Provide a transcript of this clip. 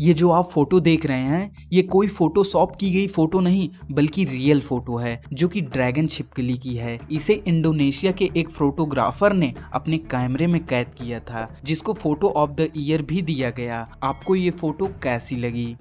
ये जो आप फोटो देख रहे हैं ये कोई फोटोशॉप की गई फोटो नहीं बल्कि रियल फोटो है जो कि ड्रैगन छिपकली की है इसे इंडोनेशिया के एक फोटोग्राफर ने अपने कैमरे में कैद किया था जिसको फोटो ऑफ द ईयर भी दिया गया आपको ये फोटो कैसी लगी